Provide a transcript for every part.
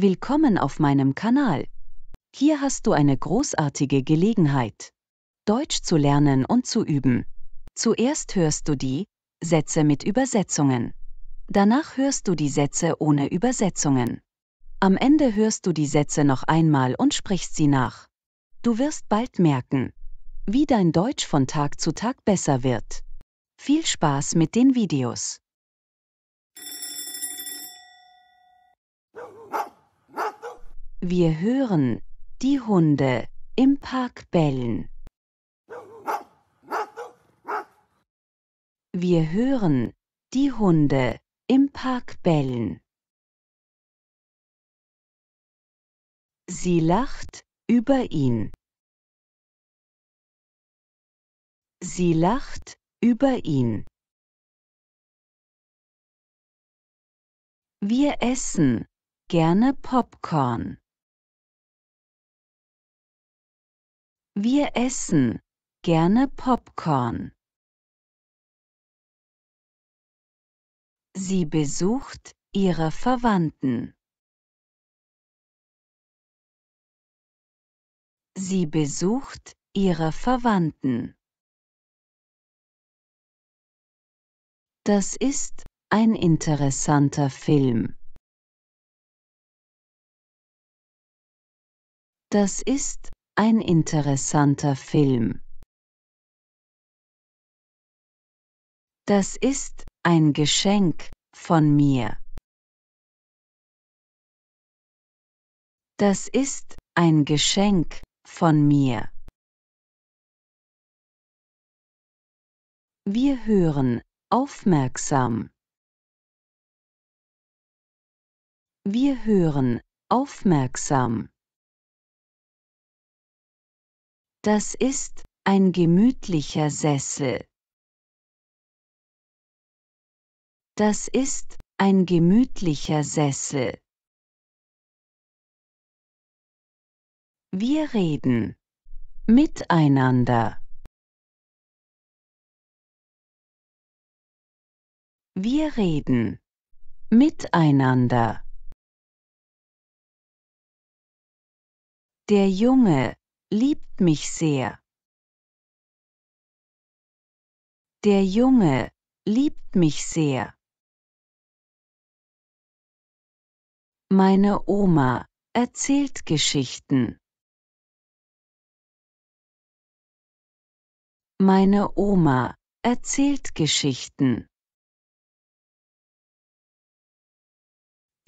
Willkommen auf meinem Kanal. Hier hast du eine großartige Gelegenheit, Deutsch zu lernen und zu üben. Zuerst hörst du die Sätze mit Übersetzungen. Danach hörst du die Sätze ohne Übersetzungen. Am Ende hörst du die Sätze noch einmal und sprichst sie nach. Du wirst bald merken, wie dein Deutsch von Tag zu Tag besser wird. Viel Spaß mit den Videos! Wir hören die Hunde im Park bellen. Wir hören die Hunde im Park bellen. Sie lacht über ihn. Sie lacht über ihn. Wir essen gerne Popcorn. Wir essen gerne Popcorn. Sie besucht ihre Verwandten. Sie besucht ihre Verwandten. Das ist ein interessanter Film. Das ist ein interessanter Film. Das ist ein Geschenk von mir. Das ist ein Geschenk von mir. Wir hören aufmerksam. Wir hören aufmerksam. Das ist ein gemütlicher Sessel. Das ist ein gemütlicher Sessel. Wir reden miteinander. Wir reden miteinander. Der Junge liebt mich sehr. Der Junge liebt mich sehr. Meine Oma erzählt Geschichten. Meine Oma erzählt Geschichten.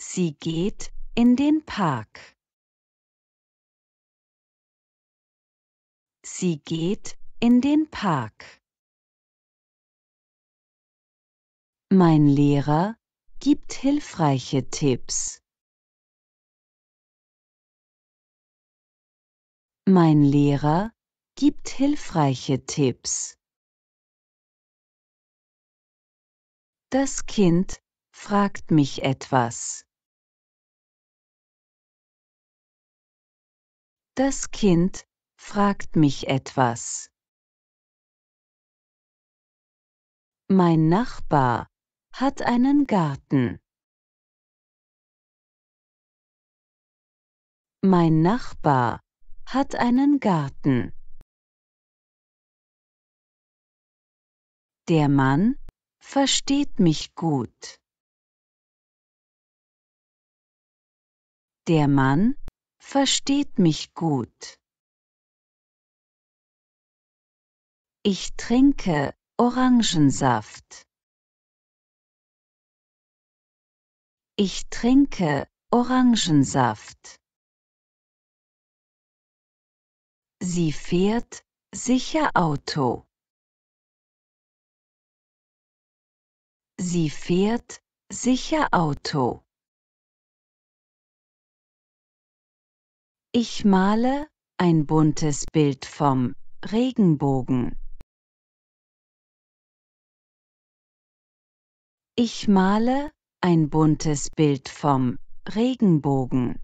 Sie geht in den Park. Sie geht in den Park. Mein Lehrer gibt hilfreiche Tipps. Mein Lehrer gibt hilfreiche Tipps. Das Kind fragt mich etwas. Das Kind fragt mich etwas. Mein Nachbar hat einen Garten. Mein Nachbar hat einen Garten. Der Mann versteht mich gut. Der Mann versteht mich gut. Ich trinke Orangensaft. Ich trinke Orangensaft. Sie fährt sicher Auto. Sie fährt sicher Auto. Ich male ein buntes Bild vom Regenbogen. Ich male ein buntes Bild vom Regenbogen.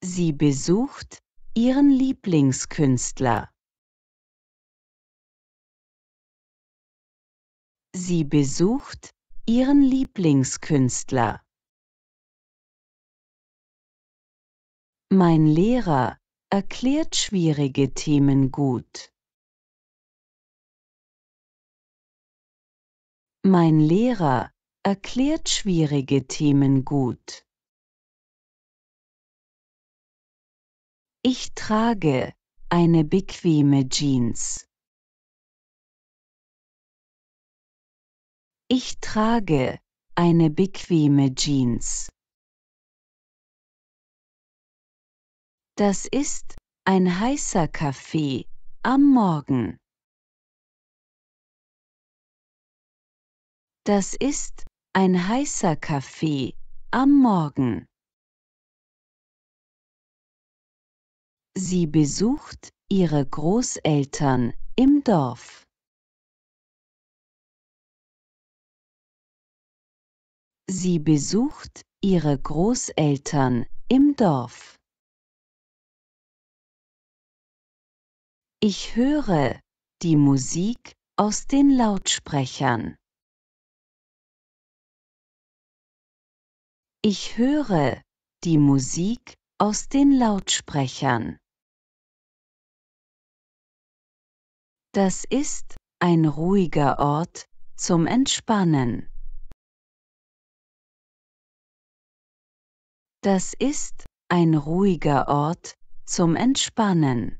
Sie besucht ihren Lieblingskünstler. Sie besucht ihren Lieblingskünstler. Mein Lehrer erklärt schwierige Themen gut. Mein Lehrer erklärt schwierige Themen gut. Ich trage eine bequeme Jeans. Ich trage eine bequeme Jeans. Das ist ein heißer Kaffee am Morgen. Das ist ein heißer Kaffee am Morgen. Sie besucht ihre Großeltern im Dorf. Sie besucht ihre Großeltern im Dorf. Ich höre die Musik aus den Lautsprechern. Ich höre die Musik aus den Lautsprechern. Das ist ein ruhiger Ort zum Entspannen. Das ist ein ruhiger Ort zum Entspannen.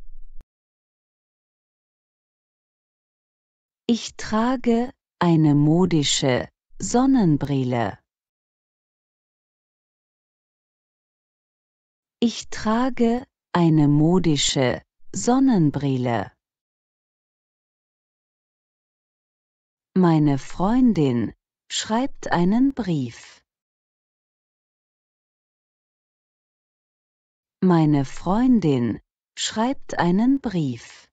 Ich trage eine modische Sonnenbrille. Ich trage eine modische Sonnenbrille. Meine Freundin schreibt einen Brief. Meine Freundin schreibt einen Brief.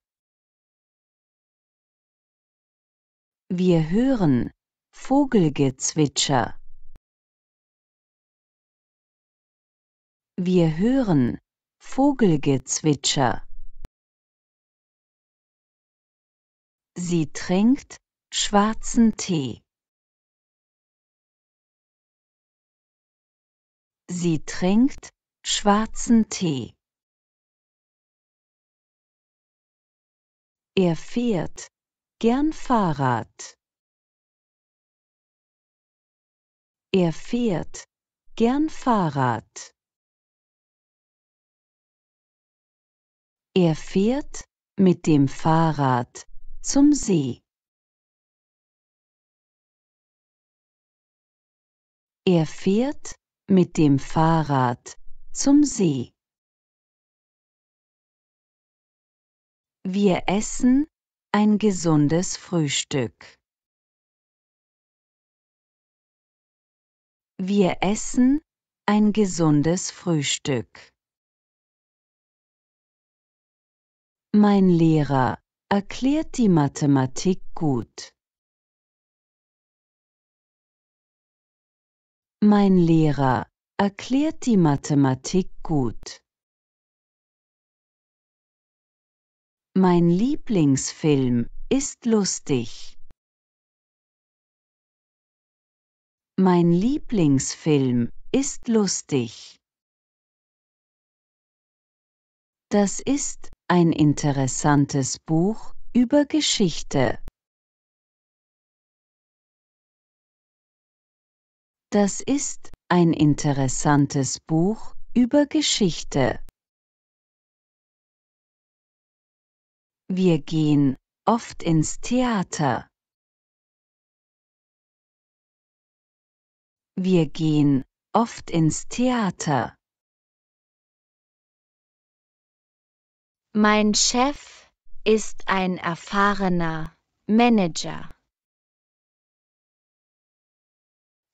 Wir hören Vogelgezwitscher. Wir hören Vogelgezwitscher. Sie trinkt schwarzen Tee. Sie trinkt schwarzen Tee. Er fährt gern Fahrrad. Er fährt gern Fahrrad. Er fährt mit dem Fahrrad zum See. Er fährt mit dem Fahrrad zum See. Wir essen ein gesundes Frühstück. Wir essen ein gesundes Frühstück. Mein Lehrer erklärt die Mathematik gut. Mein Lehrer erklärt die Mathematik gut. Mein Lieblingsfilm ist lustig. Mein Lieblingsfilm ist lustig. Das ist ein interessantes Buch über Geschichte. Das ist ein interessantes Buch über Geschichte. Wir gehen oft ins Theater. Wir gehen oft ins Theater. Mein Chef ist ein erfahrener Manager.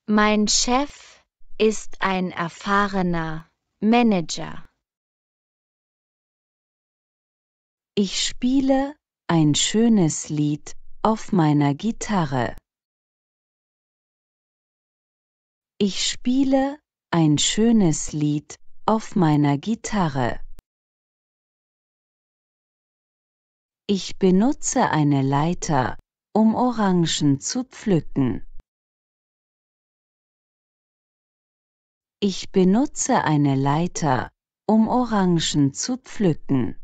Mein Chef ist ein erfahrener Manager. Ich spiele ein schönes Lied auf meiner Gitarre. Ich spiele ein schönes Lied auf meiner Gitarre. Ich benutze eine Leiter, um Orangen zu pflücken. Ich benutze eine Leiter, um Orangen zu pflücken.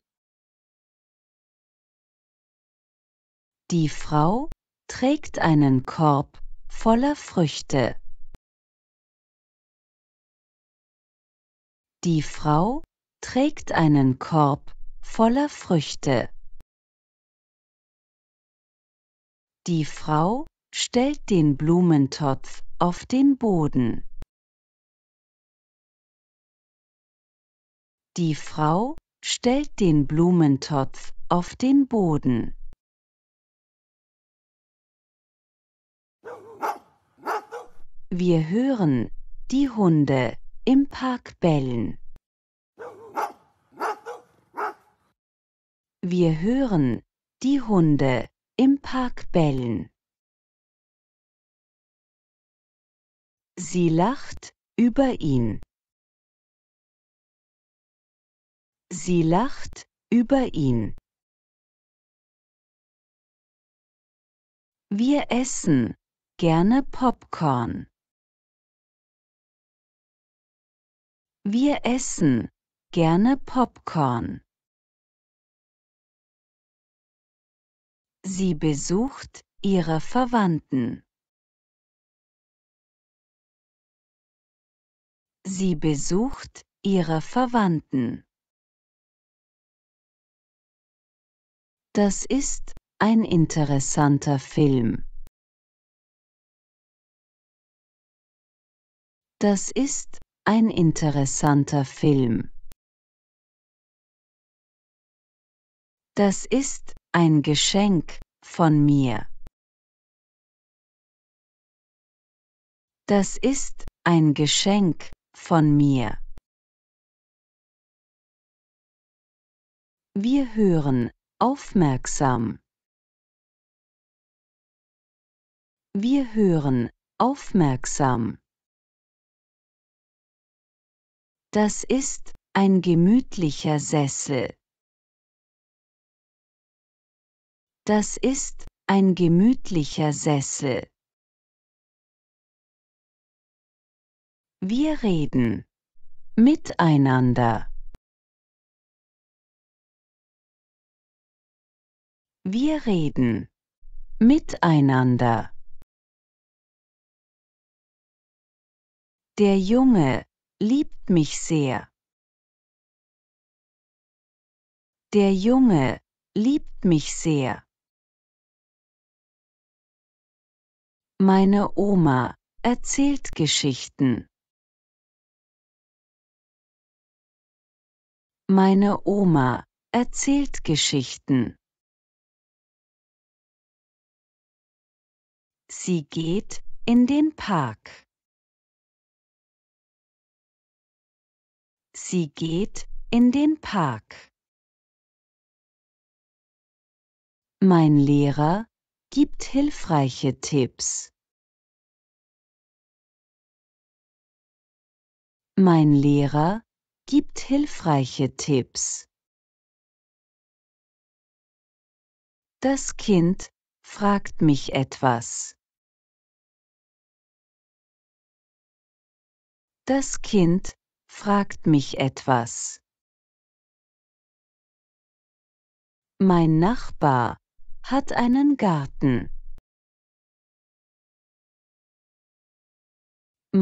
Die Frau trägt einen Korb voller Früchte. Die Frau trägt einen Korb voller Früchte. Die Frau stellt den Blumentopf auf den Boden. Die Frau stellt den Blumentopf auf den Boden. Wir hören die Hunde im Park bellen. Wir hören die Hunde im Park bellen. Sie lacht über ihn. Sie lacht über ihn. Wir essen gerne Popcorn. Wir essen gerne Popcorn. Sie besucht ihre Verwandten. Sie besucht ihre Verwandten. Das ist ein interessanter Film. Das ist ein interessanter Film. Das ist ein Geschenk von mir. Das ist ein Geschenk von mir. Wir hören aufmerksam. Wir hören aufmerksam. Das ist ein gemütlicher Sessel. Das ist ein gemütlicher Sessel. Wir reden miteinander. Wir reden miteinander. Der Junge liebt mich sehr. Der Junge liebt mich sehr. Meine Oma erzählt Geschichten. Meine Oma erzählt Geschichten. Sie geht in den Park. Sie geht in den Park. Mein Lehrer gibt hilfreiche Tipps. Mein Lehrer gibt hilfreiche Tipps. Das Kind fragt mich etwas. Das Kind fragt mich etwas. Mein Nachbar hat einen Garten.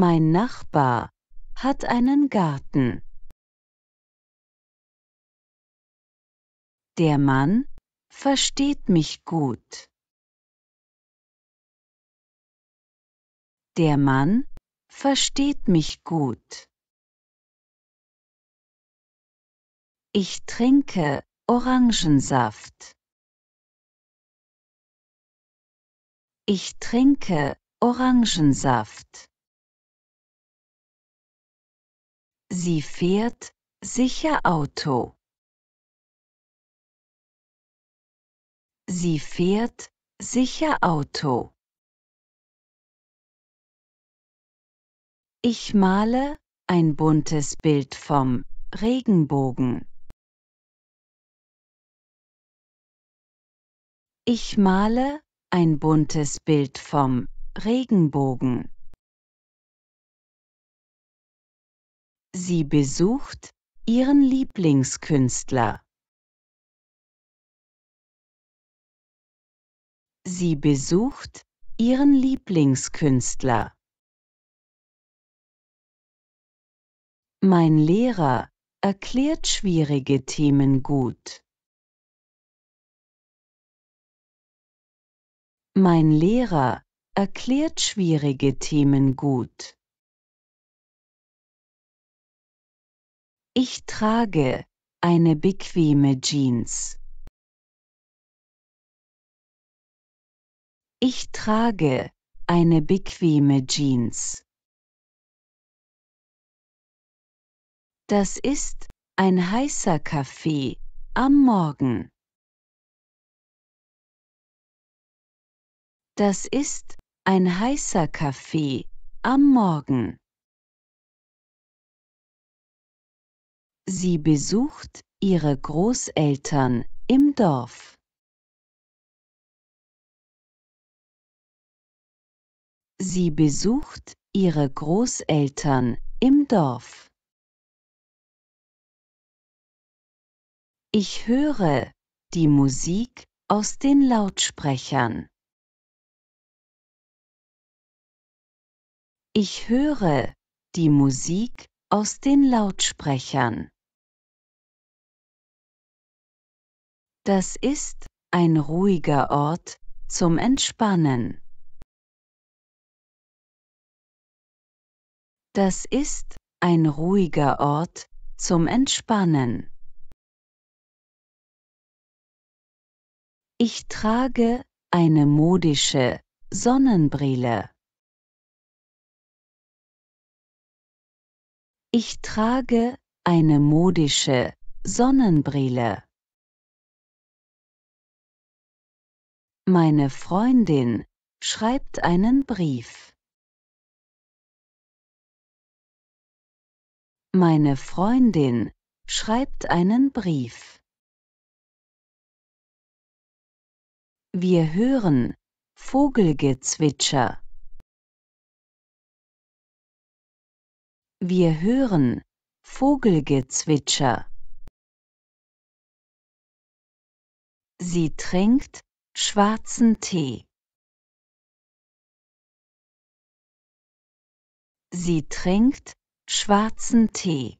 Mein Nachbar hat einen Garten. Der Mann versteht mich gut. Der Mann versteht mich gut. Ich trinke Orangensaft. Ich trinke Orangensaft. Sie fährt sicher Auto. Sie fährt sicher Auto. Ich male ein buntes Bild vom Regenbogen. Ich male ein buntes Bild vom Regenbogen. Sie besucht ihren Lieblingskünstler. Sie besucht ihren Lieblingskünstler. Mein Lehrer erklärt schwierige Themen gut. Mein Lehrer erklärt schwierige Themen gut. Ich trage eine bequeme Jeans. Ich trage eine bequeme Jeans. Das ist ein heißer Kaffee am Morgen. Das ist ein heißer Kaffee am Morgen. Sie besucht ihre Großeltern im Dorf. Sie besucht ihre Großeltern im Dorf. Ich höre die Musik aus den Lautsprechern. Ich höre die Musik aus den Lautsprechern. Das ist ein ruhiger Ort zum Entspannen. Das ist ein ruhiger Ort zum Entspannen. Ich trage eine modische Sonnenbrille. Ich trage eine modische Sonnenbrille. Meine Freundin schreibt einen Brief. Meine Freundin schreibt einen Brief. Wir hören Vogelgezwitscher. Wir hören Vogelgezwitscher. Sie trinkt schwarzen Tee. Sie trinkt schwarzen Tee.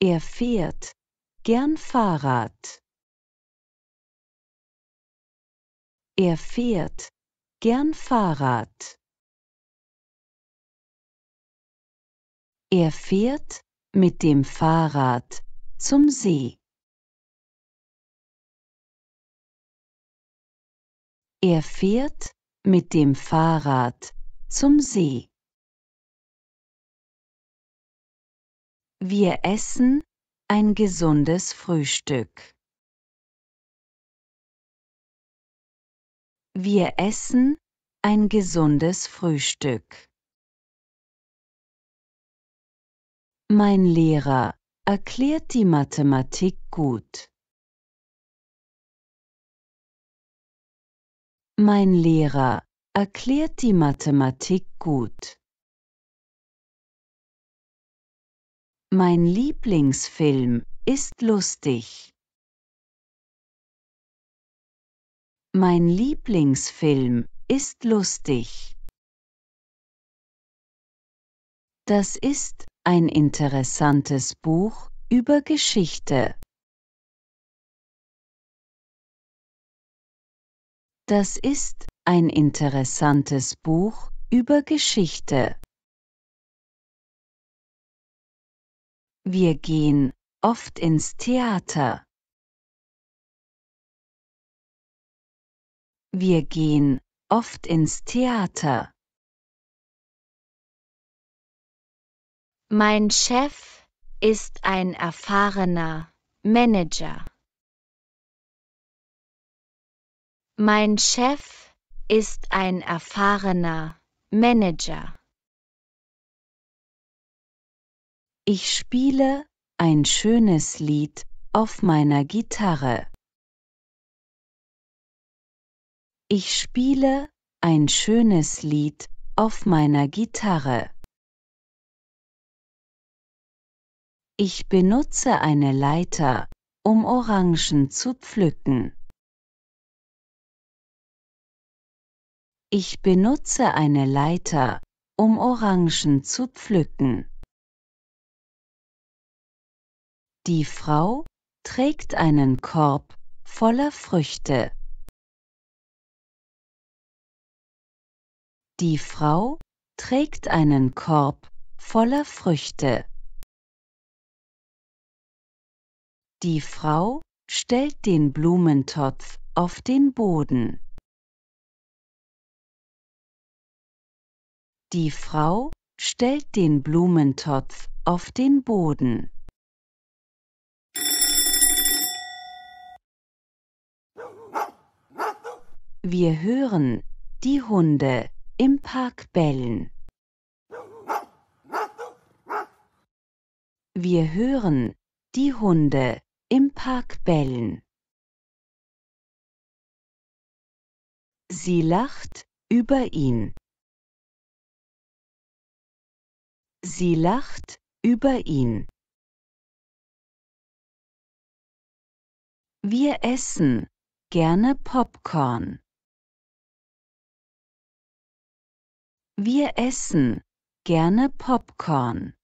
Er fährt gern Fahrrad. Er fährt gern Fahrrad. Er fährt mit dem Fahrrad zum See. Er fährt mit dem Fahrrad zum See. Wir essen ein gesundes Frühstück. Wir essen ein gesundes Frühstück. Mein Lehrer erklärt die Mathematik gut. Mein Lehrer erklärt die Mathematik gut. Mein Lieblingsfilm ist lustig. Mein Lieblingsfilm ist lustig. Das ist ein interessantes Buch über Geschichte. Das ist ein interessantes Buch über Geschichte. Wir gehen oft ins Theater. Wir gehen oft ins Theater. Mein Chef ist ein erfahrener Manager. Mein Chef ist ein erfahrener Manager. Ich spiele ein schönes Lied auf meiner Gitarre. Ich spiele ein schönes Lied auf meiner Gitarre. Ich benutze eine Leiter, um Orangen zu pflücken. Ich benutze eine Leiter, um Orangen zu pflücken. Die Frau trägt einen Korb voller Früchte. Die Frau trägt einen Korb voller Früchte. Die Frau stellt den Blumentopf auf den Boden. Die Frau stellt den Blumentopf auf den Boden. Wir hören die Hunde im Park bellen. Wir hören die Hunde im Park bellen. Sie lacht über ihn. Sie lacht über ihn. Wir essen gerne Popcorn. Wir essen gerne Popcorn.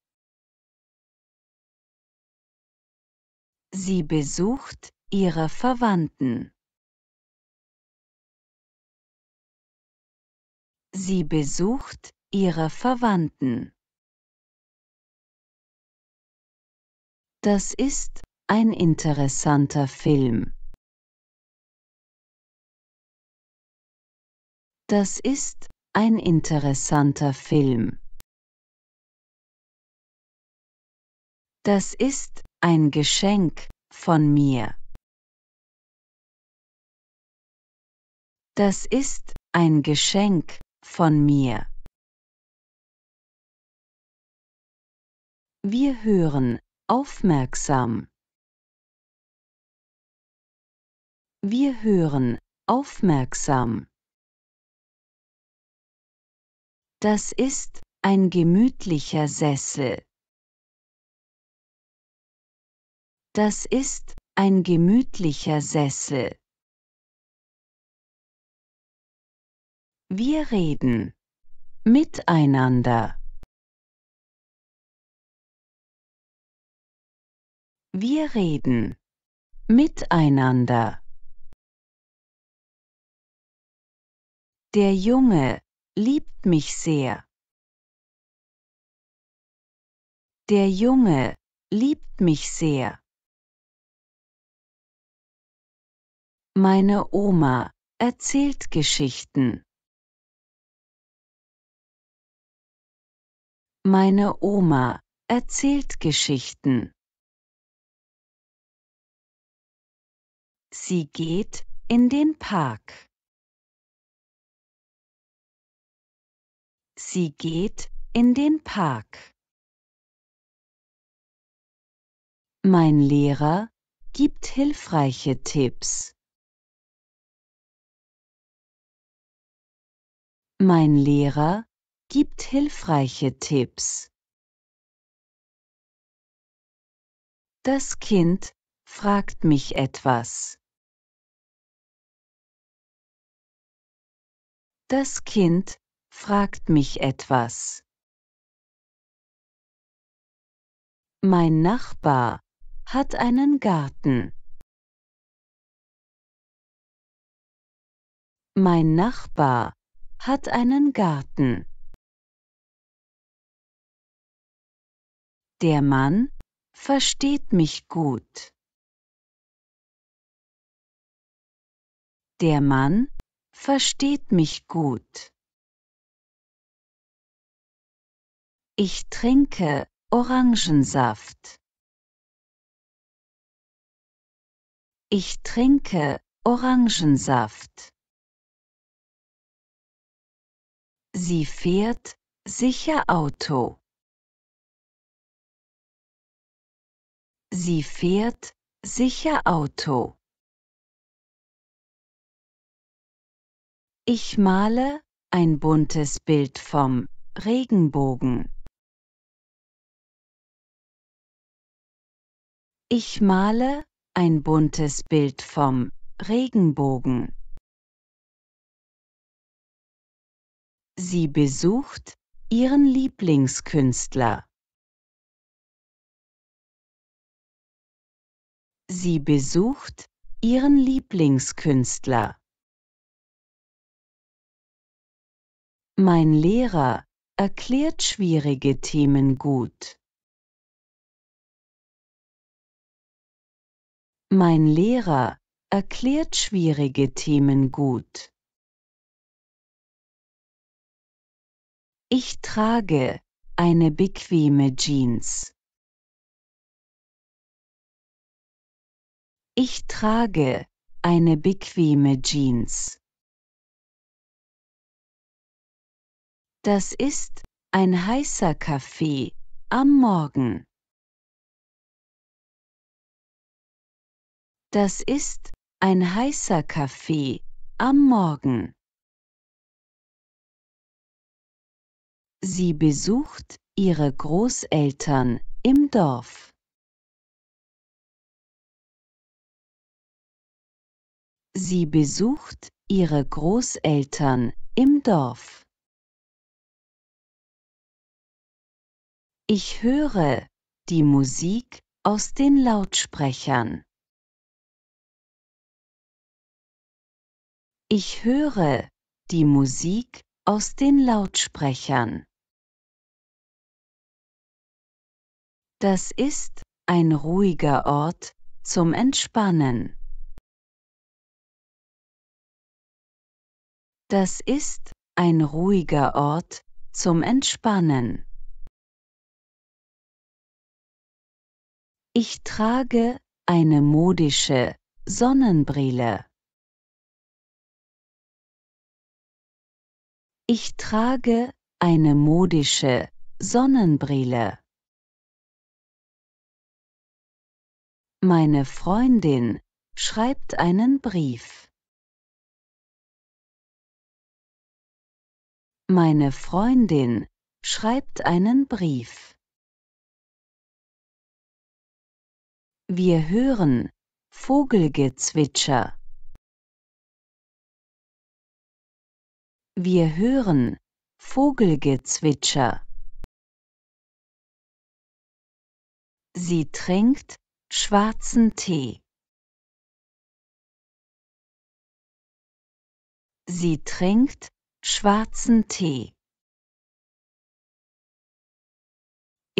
Sie besucht ihre Verwandten. Sie besucht ihre Verwandten. Das ist ein interessanter Film. Das ist ein interessanter Film. Das ist ein Geschenk von mir. Das ist ein Geschenk von mir. Wir hören aufmerksam. Wir hören aufmerksam. Das ist ein gemütlicher Sessel. Das ist ein gemütlicher Sessel. Wir reden miteinander. Wir reden miteinander. Der Junge liebt mich sehr. Der Junge liebt mich sehr. Meine Oma erzählt Geschichten. Meine Oma erzählt Geschichten. Sie geht in den Park. Sie geht in den Park. Mein Lehrer gibt hilfreiche Tipps. Mein Lehrer gibt hilfreiche Tipps. Das Kind fragt mich etwas. Das Kind fragt mich etwas. Mein Nachbar hat einen Garten. Mein Nachbar hat einen Garten. Der Mann versteht mich gut. Der Mann versteht mich gut. Ich trinke Orangensaft. Ich trinke Orangensaft. Sie fährt sicher Auto. Sie fährt sicher Auto. Ich male ein buntes Bild vom Regenbogen. Ich male ein buntes Bild vom Regenbogen. Sie besucht ihren Lieblingskünstler. Sie besucht ihren Lieblingskünstler. Mein Lehrer erklärt schwierige Themen gut. Mein Lehrer erklärt schwierige Themen gut. Ich trage eine bequeme Jeans. Ich trage eine bequeme Jeans. Das ist ein heißer Kaffee am Morgen. Das ist ein heißer Kaffee am Morgen. Sie besucht ihre Großeltern im Dorf. Sie besucht ihre Großeltern im Dorf. Ich höre die Musik aus den Lautsprechern. Ich höre die Musik aus den Lautsprechern. Das ist ein ruhiger Ort zum Entspannen. Das ist ein ruhiger Ort zum Entspannen. Ich trage eine modische Sonnenbrille. Ich trage eine modische Sonnenbrille. Meine Freundin schreibt einen Brief. Meine Freundin schreibt einen Brief. Wir hören Vogelgezwitscher. Wir hören Vogelgezwitscher. Sie trinkt schwarzen Tee. Sie trinkt schwarzen Tee.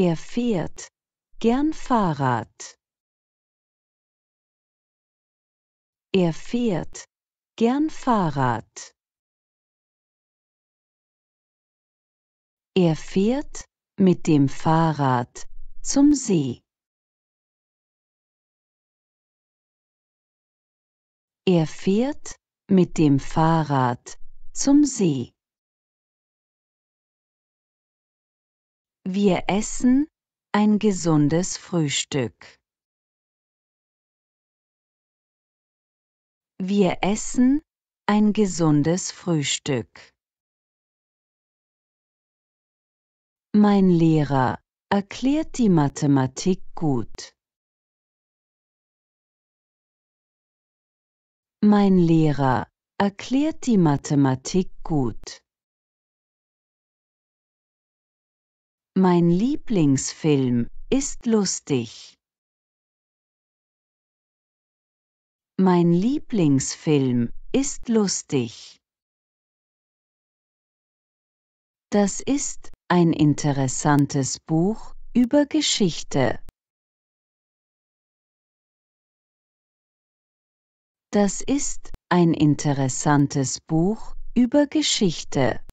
Er fährt gern Fahrrad. Er fährt gern Fahrrad. Er fährt mit dem Fahrrad zum See. Er fährt mit dem Fahrrad zum See. Wir essen ein gesundes Frühstück. Wir essen ein gesundes Frühstück. Mein Lehrer erklärt die Mathematik gut. Mein Lehrer erklärt die Mathematik gut. Mein Lieblingsfilm ist lustig. Mein Lieblingsfilm ist lustig. Das ist ein interessantes Buch über Geschichte. Das ist ein interessantes Buch über Geschichte.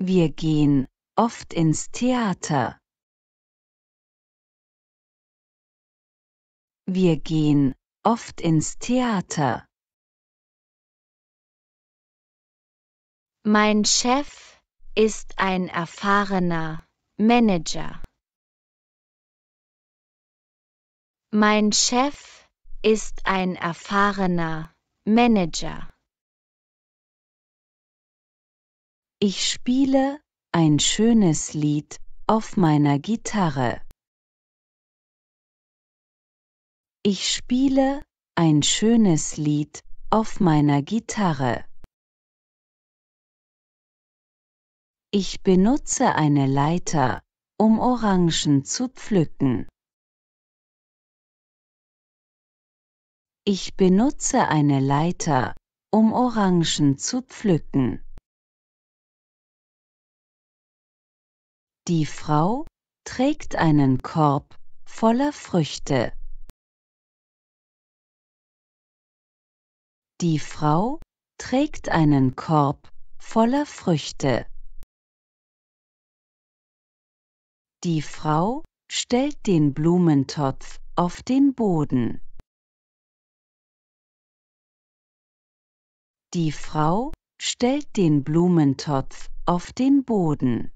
Wir gehen oft ins Theater. Wir gehen oft ins Theater. Mein Chef ist ein erfahrener Manager. Mein Chef ist ein erfahrener Manager. Ich spiele ein schönes Lied auf meiner Gitarre. Ich spiele ein schönes Lied auf meiner Gitarre. Ich benutze eine Leiter, um Orangen zu pflücken. Ich benutze eine Leiter, um Orangen zu pflücken. Die Frau trägt einen Korb voller Früchte. Die Frau trägt einen Korb voller Früchte. Die Frau stellt den Blumentopf auf den Boden. Die Frau stellt den Blumentopf auf den Boden.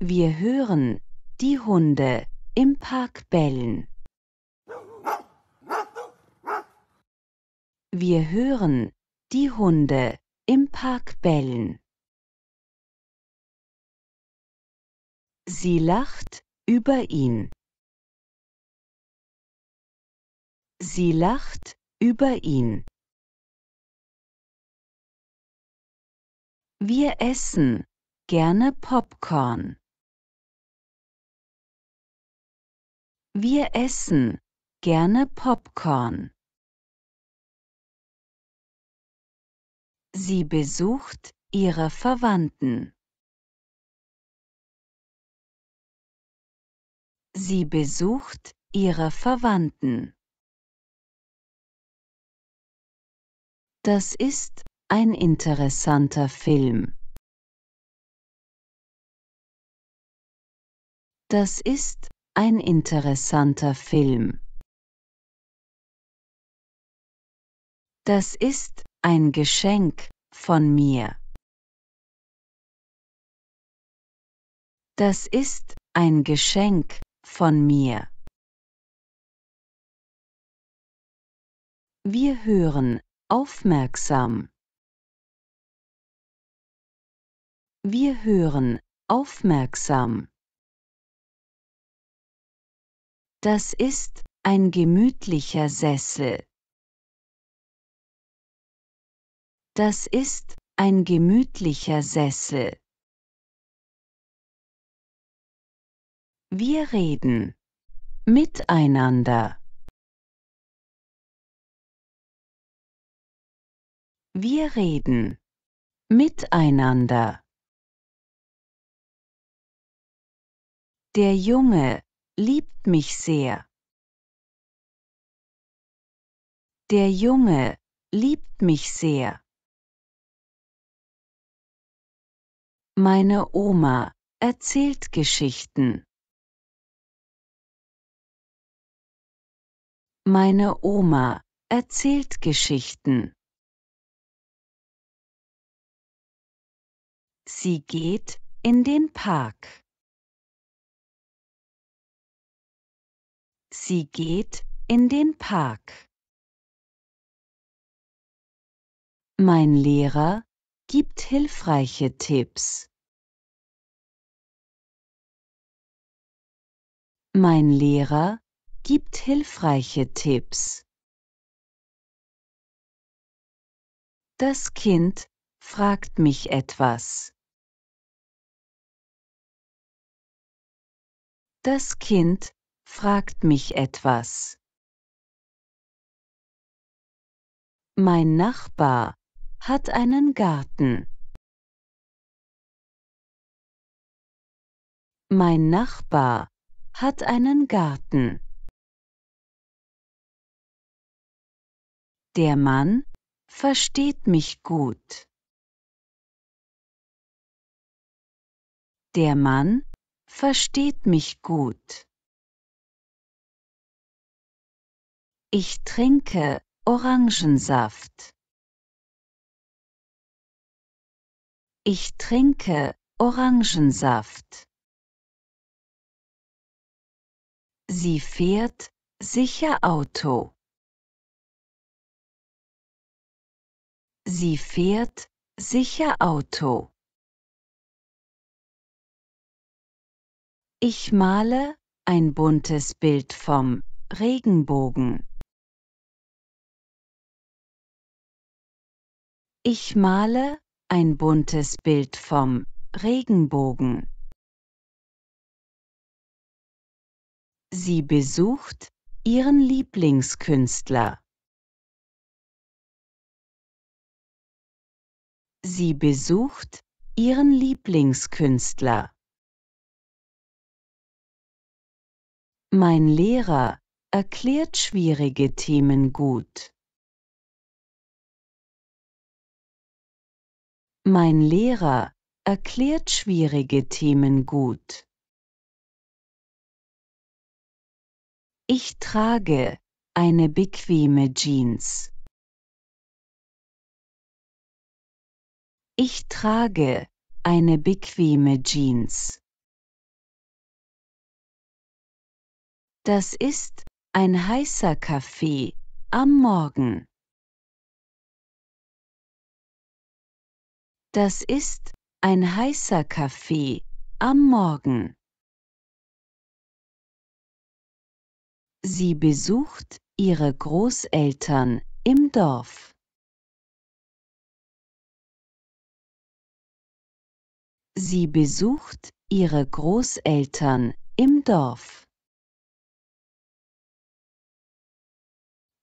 Wir hören die Hunde im Park bellen. Wir hören die Hunde im Park bellen. Sie lacht über ihn. Sie lacht über ihn. Wir essen gerne Popcorn. Wir essen gerne Popcorn. Sie besucht ihre Verwandten. Sie besucht ihre Verwandten. Das ist ein interessanter Film. Das ist ein interessanter Film. Das ist ein Geschenk von mir. Das ist ein Geschenk von mir. Wir hören Aufmerksam. Wir hören aufmerksam. Das ist ein gemütlicher Sessel. Das ist ein gemütlicher Sessel. Wir reden miteinander. Wir reden miteinander. Der Junge liebt mich sehr. Der Junge liebt mich sehr. Meine Oma erzählt Geschichten. Meine Oma erzählt Geschichten. Sie geht in den Park. Sie geht in den Park. Mein Lehrer gibt hilfreiche Tipps. Mein Lehrer gibt hilfreiche Tipps. Das Kind fragt mich etwas. Das Kind fragt mich etwas. Mein Nachbar hat einen Garten. Mein Nachbar hat einen Garten. Der Mann versteht mich gut. Der Mann Versteht mich gut. Ich trinke Orangensaft. Ich trinke Orangensaft. Sie fährt sicher Auto. Sie fährt sicher Auto. Ich male ein buntes Bild vom Regenbogen. Ich male ein buntes Bild vom Regenbogen. Sie besucht ihren Lieblingskünstler. Sie besucht ihren Lieblingskünstler. Mein Lehrer erklärt schwierige Themen gut. Mein Lehrer erklärt schwierige Themen gut. Ich trage eine bequeme Jeans. Ich trage eine bequeme Jeans. Das ist ein heißer Kaffee am Morgen. Das ist ein heißer Kaffee am Morgen. Sie besucht ihre Großeltern im Dorf. Sie besucht ihre Großeltern im Dorf.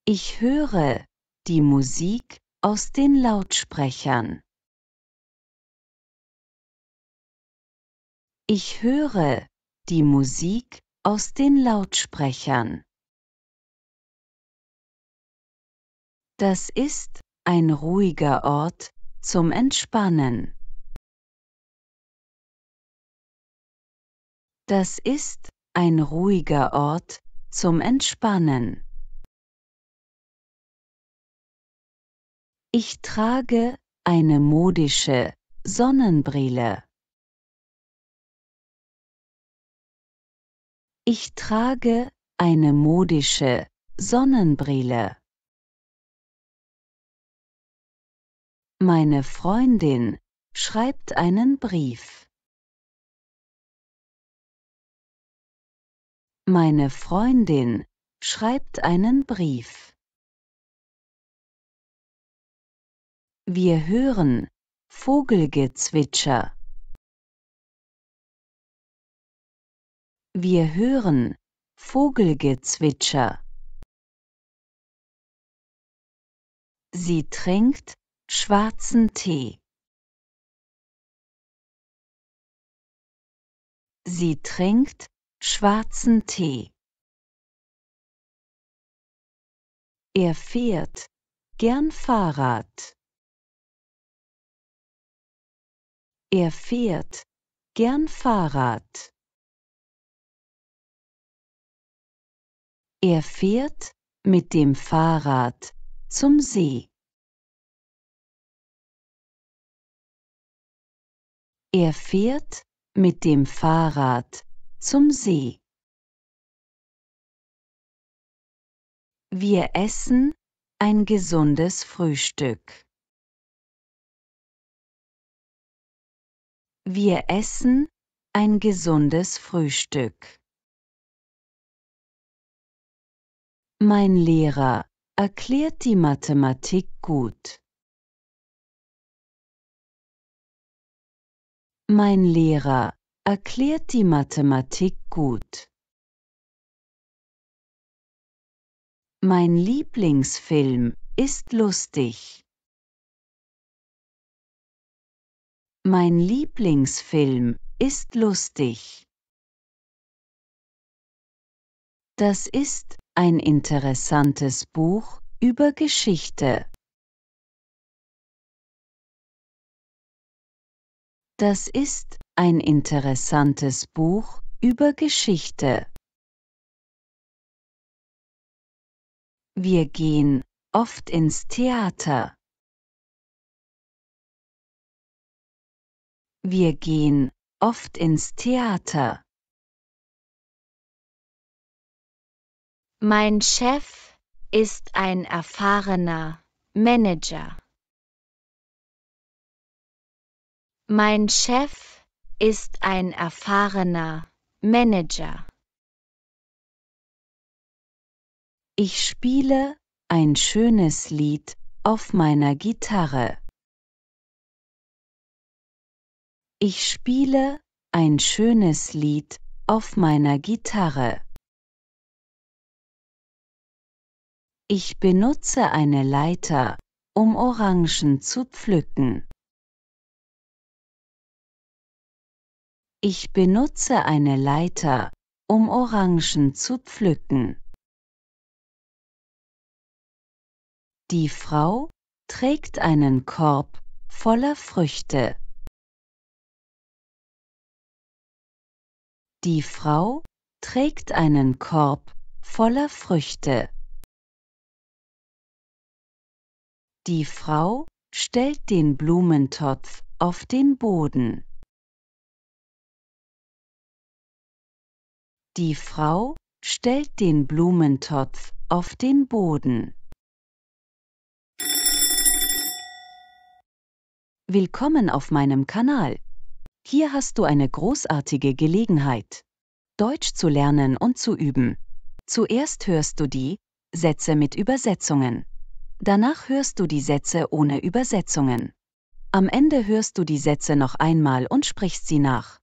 Ich höre die Musik aus den Lautsprechern. Ich höre die Musik aus den Lautsprechern. Das ist ein ruhiger Ort zum Entspannen. Das ist ein ruhiger Ort zum Entspannen. Ich trage eine modische Sonnenbrille. Ich trage eine modische Sonnenbrille. Meine Freundin schreibt einen Brief. Meine Freundin schreibt einen Brief. Wir hören Vogelgezwitscher. Wir hören Vogelgezwitscher. Sie trinkt schwarzen Tee. Sie trinkt schwarzen Tee. Er fährt gern Fahrrad. Er fährt gern Fahrrad. Er fährt mit dem Fahrrad zum See. Er fährt mit dem Fahrrad zum See. Wir essen ein gesundes Frühstück. Wir essen ein gesundes Frühstück. Mein Lehrer erklärt die Mathematik gut. Mein Lehrer erklärt die Mathematik gut. Mein Lieblingsfilm ist lustig. Mein Lieblingsfilm ist lustig. Das ist ein interessantes Buch über Geschichte. Das ist ein interessantes Buch über Geschichte. Wir gehen oft ins Theater. Wir gehen oft ins Theater. Mein Chef ist ein erfahrener Manager. Mein Chef ist ein erfahrener Manager. Ich spiele ein schönes Lied auf meiner Gitarre. Ich spiele ein schönes Lied auf meiner Gitarre. Ich benutze eine Leiter, um Orangen zu pflücken. Ich benutze eine Leiter, um Orangen zu pflücken. Die Frau trägt einen Korb voller Früchte. Die Frau trägt einen Korb voller Früchte. Die Frau stellt den Blumentopf auf den Boden. Die Frau stellt den Blumentopf auf den Boden. Willkommen auf meinem Kanal. Hier hast du eine großartige Gelegenheit, Deutsch zu lernen und zu üben. Zuerst hörst du die Sätze mit Übersetzungen. Danach hörst du die Sätze ohne Übersetzungen. Am Ende hörst du die Sätze noch einmal und sprichst sie nach.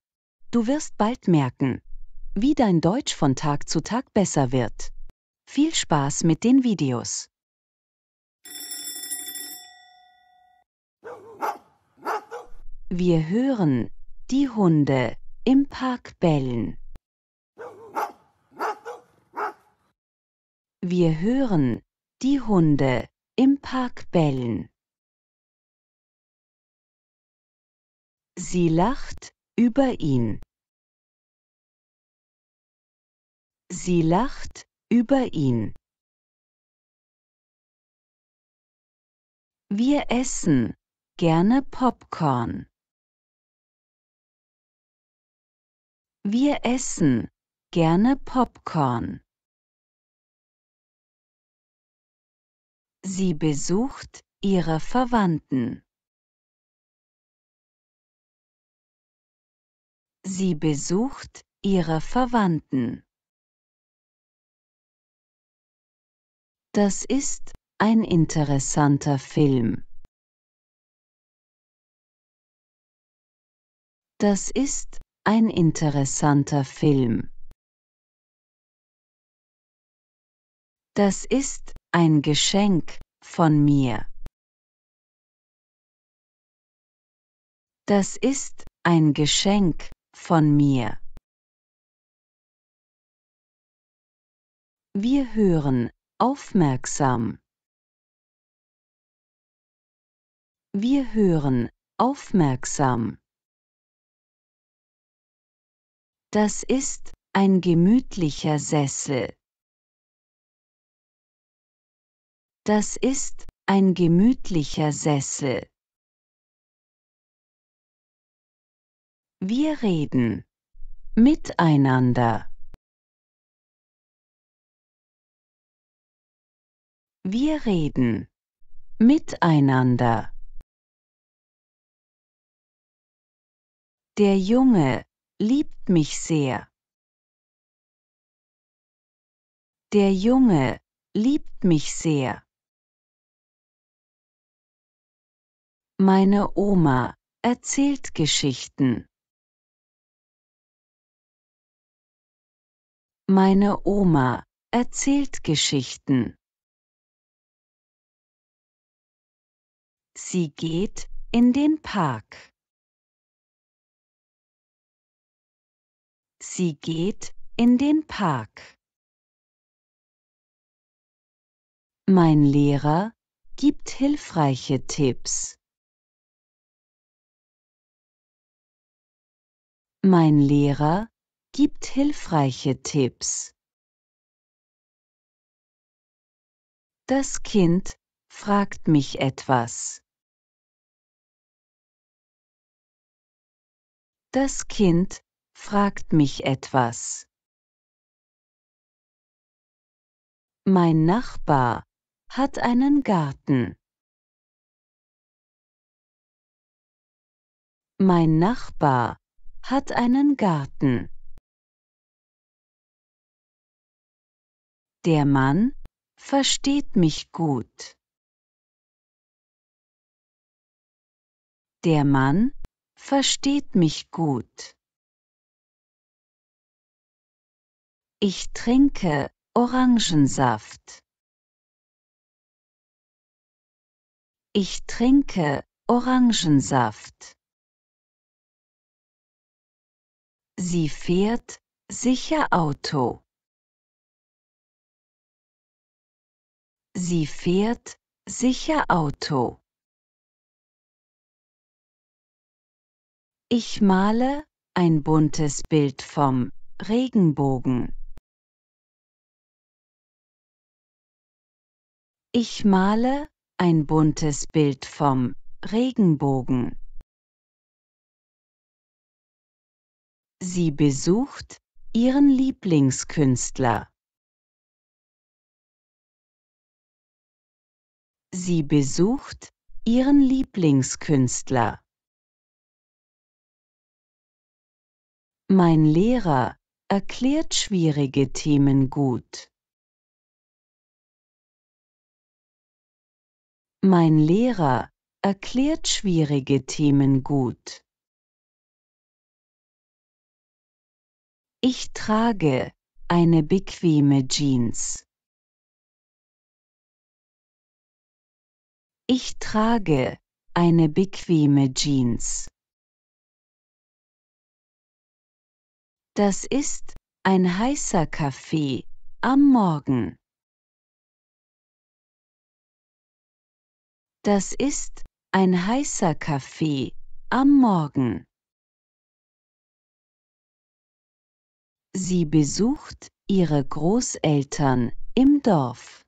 Du wirst bald merken, wie dein Deutsch von Tag zu Tag besser wird. Viel Spaß mit den Videos. Wir hören die Hunde im Park bellen. Wir hören die Hunde im Park bellen. Sie lacht über ihn. Sie lacht über ihn. Wir essen gerne Popcorn. Wir essen gerne Popcorn. Sie besucht ihre Verwandten. Sie besucht ihre Verwandten. Das ist ein interessanter Film. Das ist ein interessanter Film. Das ist ein Geschenk von mir. Das ist ein Geschenk von mir. Wir hören aufmerksam. Wir hören aufmerksam. Das ist ein gemütlicher Sessel. Das ist ein gemütlicher Sessel. Wir reden miteinander. Wir reden miteinander. Der Junge liebt mich sehr. Der Junge liebt mich sehr. Meine Oma erzählt Geschichten. Meine Oma erzählt Geschichten. Sie geht in den Park. Sie geht in den Park. Mein Lehrer gibt hilfreiche Tipps. Mein Lehrer gibt hilfreiche Tipps. Das Kind fragt mich etwas. Das Kind fragt mich etwas. Mein Nachbar hat einen Garten. Mein Nachbar hat einen Garten. Der Mann versteht mich gut. Der Mann versteht mich gut. Ich trinke Orangensaft. Ich trinke Orangensaft. Sie fährt sicher Auto. Sie fährt sicher Auto. Ich male ein buntes Bild vom Regenbogen. Ich male ein buntes Bild vom Regenbogen. Sie besucht ihren Lieblingskünstler. Sie besucht ihren Lieblingskünstler. Mein Lehrer erklärt schwierige Themen gut. Mein Lehrer erklärt schwierige Themen gut. Ich trage eine bequeme Jeans. Ich trage eine bequeme Jeans. Das ist ein heißer Kaffee am Morgen. Das ist ein heißer Kaffee am Morgen. Sie besucht ihre Großeltern im Dorf.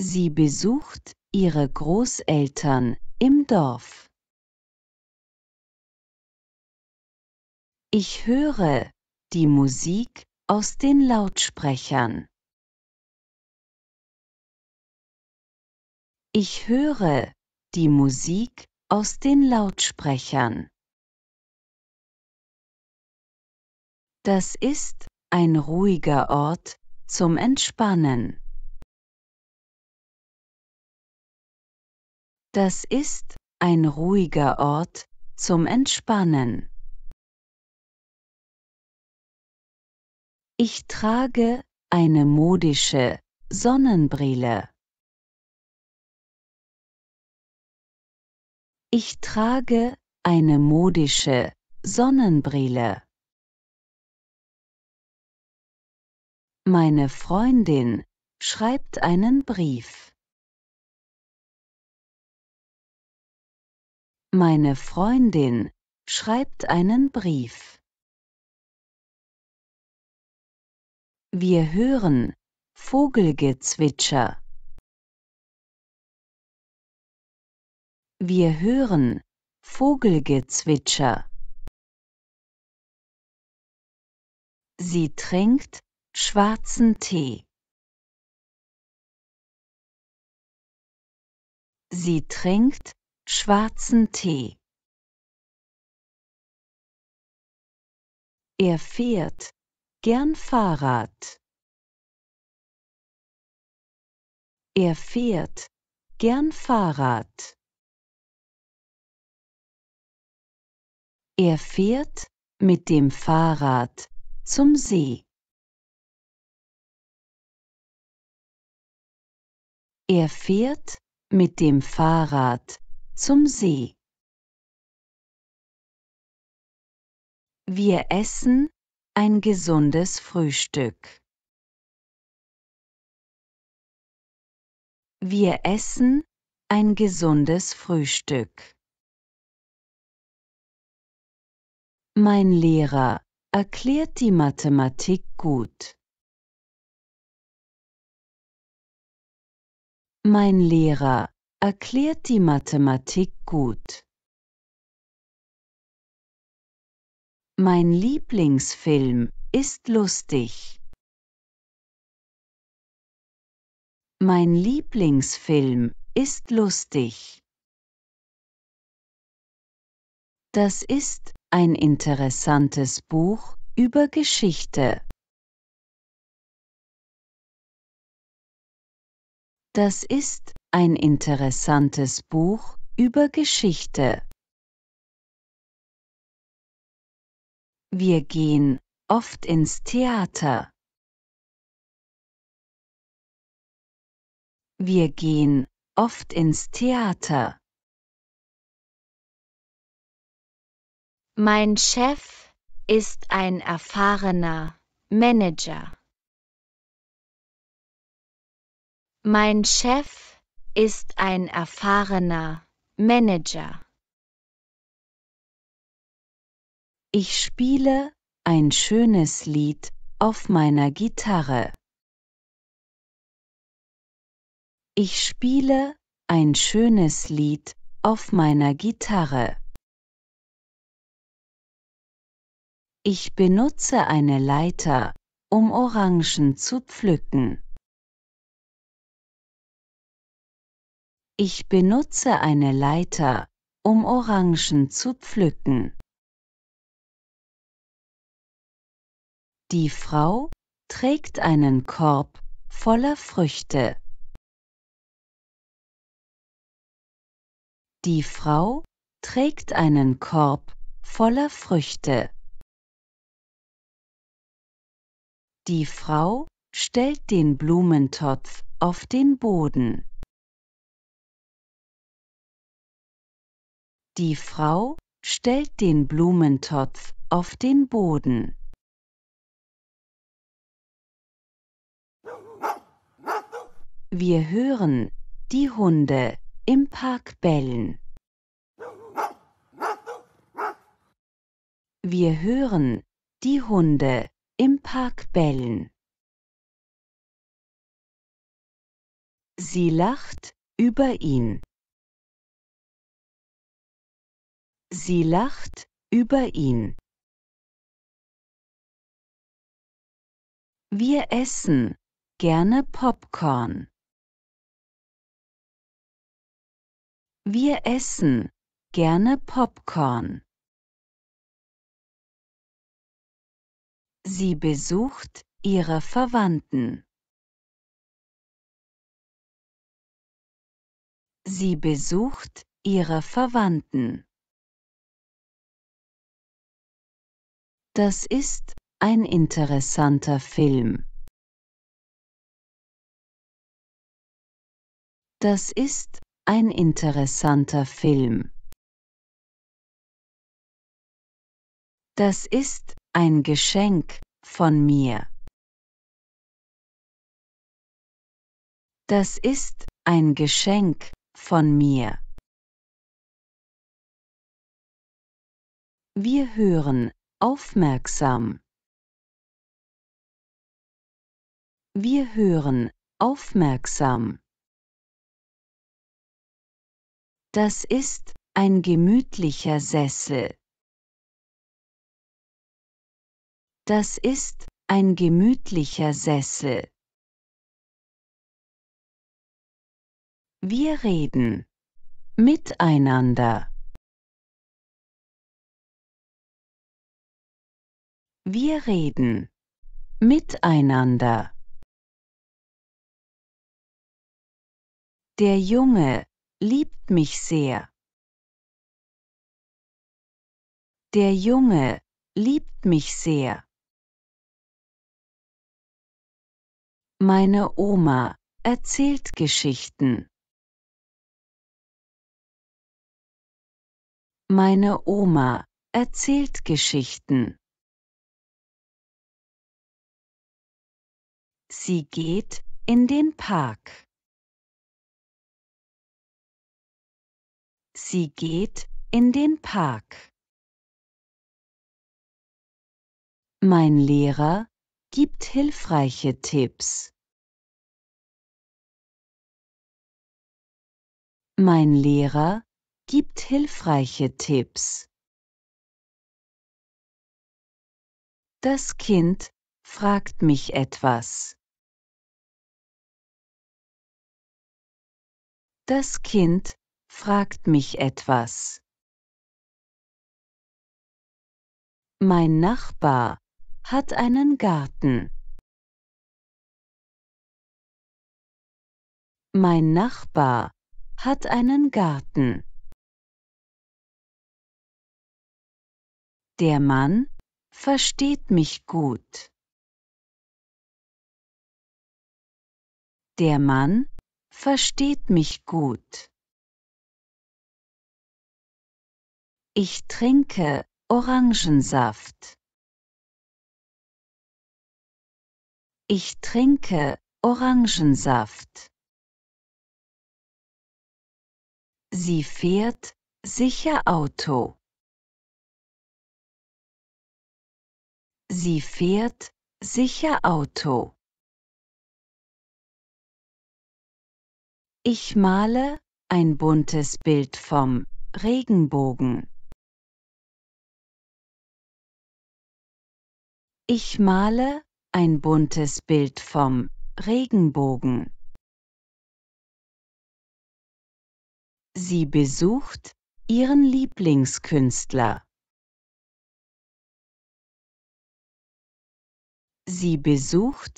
Sie besucht ihre Großeltern im Dorf. Ich höre die Musik aus den Lautsprechern. Ich höre die Musik aus den Lautsprechern. Das ist ein ruhiger Ort zum Entspannen. Das ist ein ruhiger Ort zum Entspannen. Ich trage eine modische Sonnenbrille. Ich trage eine modische Sonnenbrille. Meine Freundin schreibt einen Brief. Meine Freundin schreibt einen Brief. Wir hören Vogelgezwitscher. Wir hören Vogelgezwitscher. Sie trinkt schwarzen Tee. Sie trinkt schwarzen Tee. Er fährt gern Fahrrad. Er fährt gern Fahrrad. Er fährt mit dem Fahrrad zum See. Er fährt mit dem Fahrrad zum See. Wir essen ein gesundes Frühstück. Wir essen ein gesundes Frühstück. Mein Lehrer erklärt die Mathematik gut. Mein Lehrer erklärt die Mathematik gut. Mein Lieblingsfilm ist lustig. Mein Lieblingsfilm ist lustig. Das ist ein interessantes Buch über Geschichte. Das ist ein interessantes Buch über Geschichte. Wir gehen oft ins Theater. Wir gehen oft ins Theater. Mein Chef ist ein erfahrener Manager. Mein Chef ist ein erfahrener Manager. Ich spiele ein schönes Lied auf meiner Gitarre. Ich spiele ein schönes Lied auf meiner Gitarre. Ich benutze eine Leiter, um Orangen zu pflücken. Ich benutze eine Leiter, um Orangen zu pflücken. Die Frau trägt einen Korb voller Früchte. Die Frau trägt einen Korb voller Früchte. Die Frau stellt den Blumentopf auf den Boden. Die Frau stellt den Blumentopf auf den Boden. Wir hören die Hunde im Park bellen. Wir hören die Hunde im Park bellen. Sie lacht über ihn. Sie lacht über ihn. Wir essen gerne Popcorn. Wir essen gerne Popcorn. Sie besucht ihre Verwandten. Sie besucht ihre Verwandten. Das ist ein interessanter Film. Das ist ein interessanter Film. Das ist ein Geschenk von mir. Das ist ein Geschenk von mir. Wir hören aufmerksam. Wir hören aufmerksam. Das ist ein gemütlicher Sessel. Das ist ein gemütlicher Sessel. Wir reden miteinander. Wir reden miteinander. Der Junge liebt mich sehr. Der Junge liebt mich sehr. Meine Oma erzählt Geschichten. Meine Oma erzählt Geschichten. Sie geht in den Park. Sie geht in den Park. Mein Lehrer gibt hilfreiche Tipps. Mein Lehrer gibt hilfreiche Tipps. Das Kind fragt mich etwas. Das Kind fragt mich etwas. Mein Nachbar hat einen Garten. Mein Nachbar hat einen Garten. Der Mann versteht mich gut. Der Mann versteht mich gut. Ich trinke Orangensaft. Ich trinke Orangensaft. Sie fährt sicher Auto. Sie fährt sicher Auto. Ich male ein buntes Bild vom Regenbogen. Ich male ein buntes Bild vom Regenbogen. Sie besucht Ihren Lieblingskünstler. Sie besucht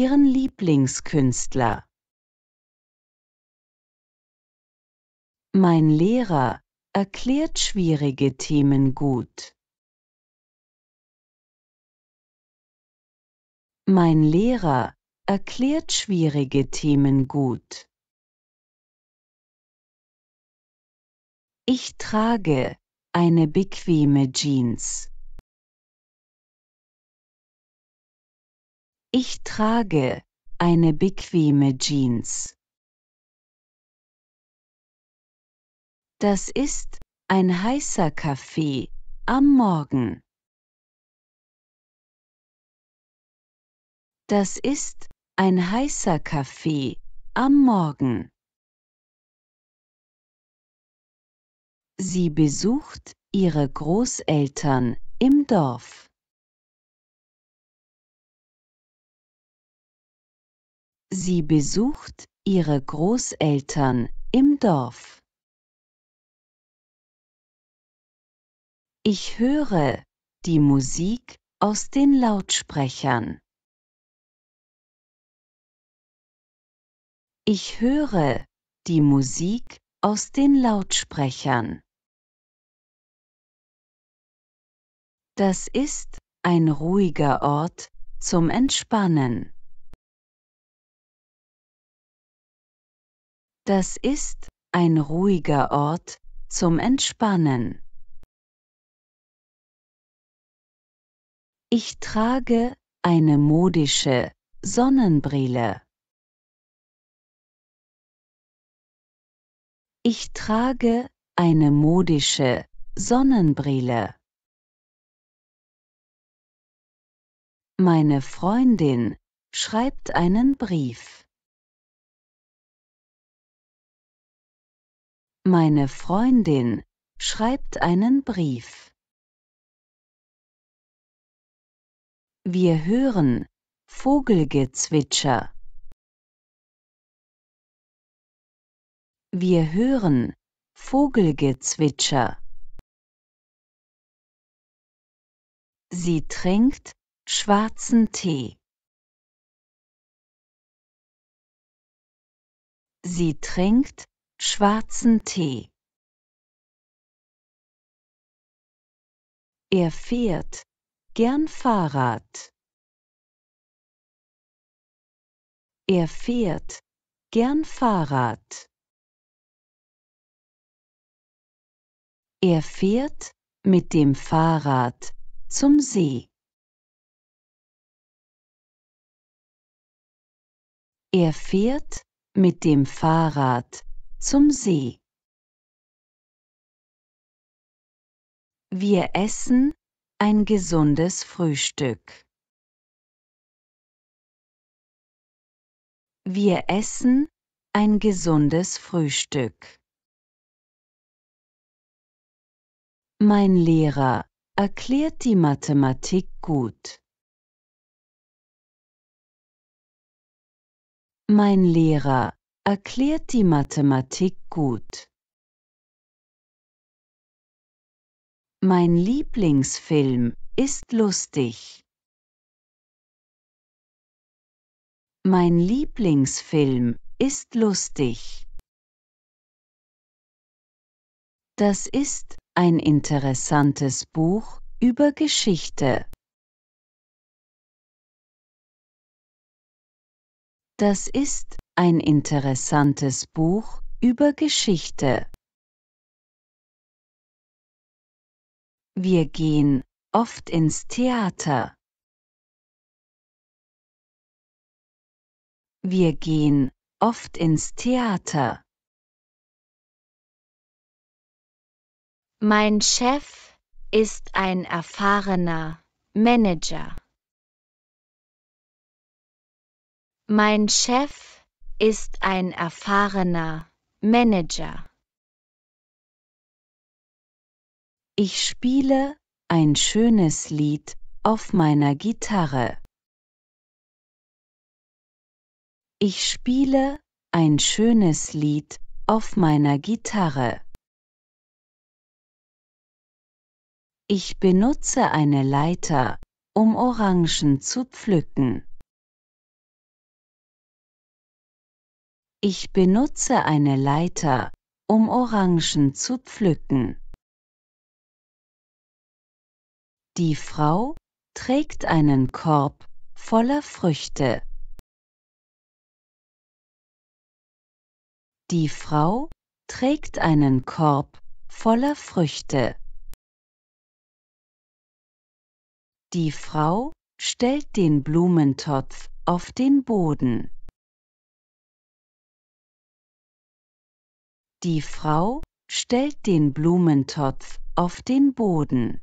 Ihren Lieblingskünstler. Mein Lehrer erklärt schwierige Themen gut. Mein Lehrer erklärt schwierige Themen gut. Ich trage eine bequeme Jeans. Ich trage eine bequeme Jeans. Das ist ein heißer Kaffee am Morgen. Das ist ein heißer Kaffee am Morgen. Sie besucht ihre Großeltern im Dorf. Sie besucht ihre Großeltern im Dorf. Ich höre die Musik aus den Lautsprechern. Ich höre die Musik aus den Lautsprechern. Das ist ein ruhiger Ort zum Entspannen. Das ist ein ruhiger Ort zum Entspannen. Ich trage eine modische Sonnenbrille. Ich trage eine modische Sonnenbrille. Meine Freundin schreibt einen Brief. Meine Freundin schreibt einen Brief. Wir hören Vogelgezwitscher. Wir hören Vogelgezwitscher. Sie trinkt schwarzen Tee. Sie trinkt schwarzen Tee. Er fährt gern Fahrrad. Er fährt gern Fahrrad. Er fährt mit dem Fahrrad zum See. Er fährt mit dem Fahrrad zum See. Wir essen ein gesundes Frühstück. Wir essen ein gesundes Frühstück. Mein Lehrer erklärt die Mathematik gut. Mein Lehrer erklärt die Mathematik gut. Mein Lieblingsfilm ist lustig. Mein Lieblingsfilm ist lustig. Das ist ein interessantes Buch über Geschichte. Das ist ein interessantes Buch über Geschichte. Wir gehen oft ins Theater. Wir gehen oft ins Theater. Mein Chef ist ein erfahrener Manager. Mein Chef ist ein erfahrener Manager. Ich spiele ein schönes Lied auf meiner Gitarre. Ich spiele ein schönes Lied auf meiner Gitarre. Ich benutze eine Leiter, um Orangen zu pflücken. Ich benutze eine Leiter, um Orangen zu pflücken. Die Frau trägt einen Korb voller Früchte. Die Frau trägt einen Korb voller Früchte. Die Frau stellt den Blumentopf auf den Boden. Die Frau stellt den Blumentopf auf den Boden.